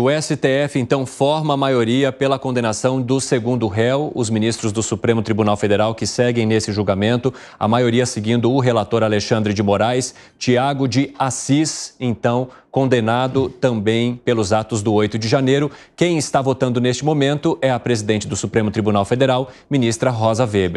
O STF então forma a maioria pela condenação do segundo réu. Os ministros do Supremo Tribunal Federal que seguem nesse julgamento, a maioria seguindo o relator Alexandre de Moraes, Tiago de Assis, então condenado também pelos atos do 8 de janeiro. Quem está votando neste momento é a presidente do Supremo Tribunal Federal, ministra Rosa Weber.